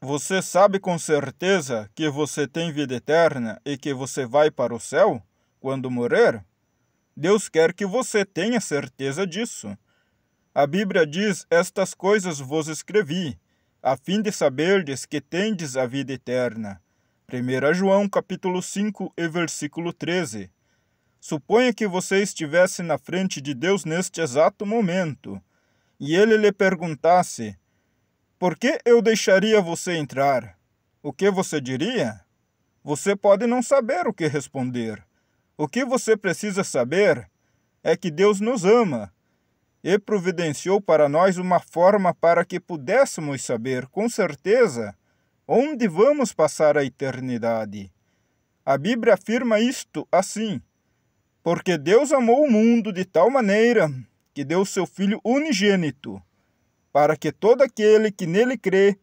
Você sabe com certeza que você tem vida eterna e que você vai para o céu quando morrer? Deus quer que você tenha certeza disso. A Bíblia diz: Estas coisas vos escrevi, a fim de saberdes que tendes a vida eterna. 1 João capítulo 5 e versículo 13. Suponha que você estivesse na frente de Deus neste exato momento, e ele lhe perguntasse: por que eu deixaria você entrar? O que você diria? Você pode não saber o que responder. O que você precisa saber é que Deus nos ama e providenciou para nós uma forma para que pudéssemos saber com certeza onde vamos passar a eternidade. A Bíblia afirma isto assim: Porque Deus amou o mundo de tal maneira que deu seu Filho unigênito para que todo aquele que nele crê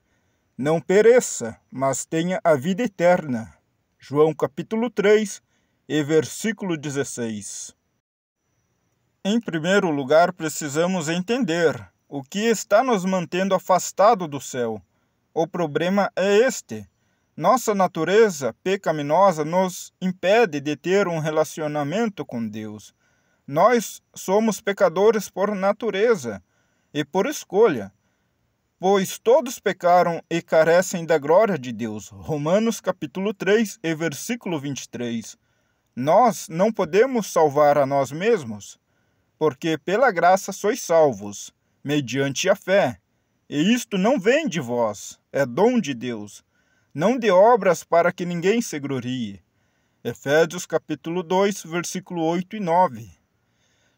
não pereça, mas tenha a vida eterna. João capítulo 3 e versículo 16. Em primeiro lugar, precisamos entender o que está nos mantendo afastado do céu. O problema é este: nossa natureza pecaminosa nos impede de ter um relacionamento com Deus. Nós somos pecadores por natureza e por escolha, pois todos pecaram e carecem da glória de Deus. Romanos capítulo 3 e versículo 23. Nós não podemos salvar a nós mesmos, porque pela graça sois salvos, mediante a fé. E isto não vem de vós, é dom de Deus, não de obras para que ninguém se glorie. Efésios capítulo 2, versículo 8 e 9.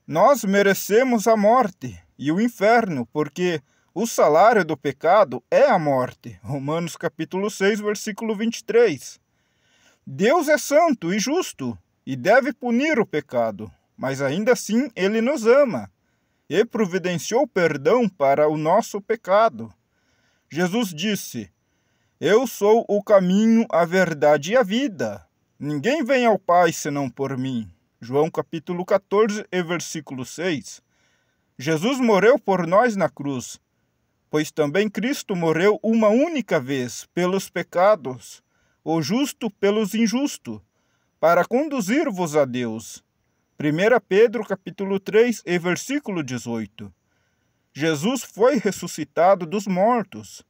Nós merecemos a morte, e o inferno, porque o salário do pecado é a morte. Romanos capítulo 6, versículo 23. Deus é santo e justo e deve punir o pecado, mas ainda assim ele nos ama e providenciou perdão para o nosso pecado. Jesus disse: Eu sou o caminho, a verdade e a vida. Ninguém vem ao Pai senão por mim. João capítulo 14 e versículo 6. Jesus morreu por nós na cruz, pois também Cristo morreu uma única vez pelos pecados, o justo pelos injustos, para conduzir-vos a Deus. 1 Pedro capítulo 3 e versículo 18. Jesus foi ressuscitado dos mortos,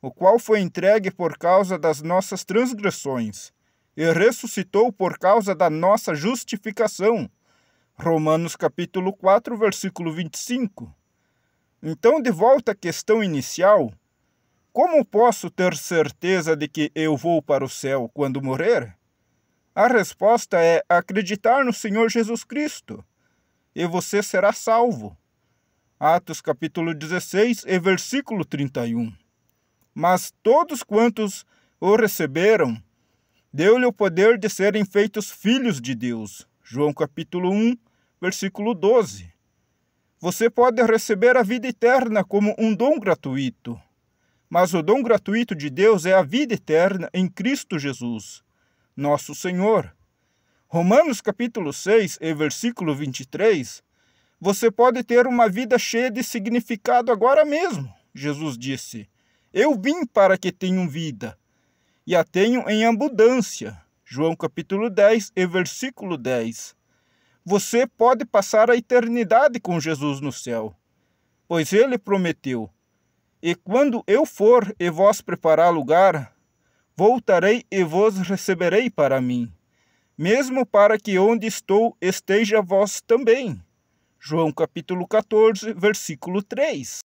o qual foi entregue por causa das nossas transgressões, e ressuscitou por causa da nossa justificação Romanos capítulo 4, versículo 25. Então, de volta à questão inicial, como posso ter certeza de que eu vou para o céu quando morrer? A resposta é acreditar no Senhor Jesus Cristo, e você será salvo. Atos capítulo 16 e versículo 31. Mas todos quantos o receberam, deu-lhe o poder de serem feitos filhos de Deus João capítulo 1, versículo 12. Você pode receber a vida eterna como um dom gratuito, mas o dom gratuito de Deus é a vida eterna em Cristo Jesus, nosso Senhor. Romanos capítulo 6 e versículo 23. Você pode ter uma vida cheia de significado agora mesmo, Jesus disse. Eu vim para que tenham vida, e a tenham em abundância. João capítulo 10 e versículo 10. Você pode passar a eternidade com Jesus no céu, pois ele prometeu: E quando eu for e vós preparar lugar, voltarei e vos receberei para mim, mesmo para que onde estou esteja vós também. João capítulo 14, versículo 3.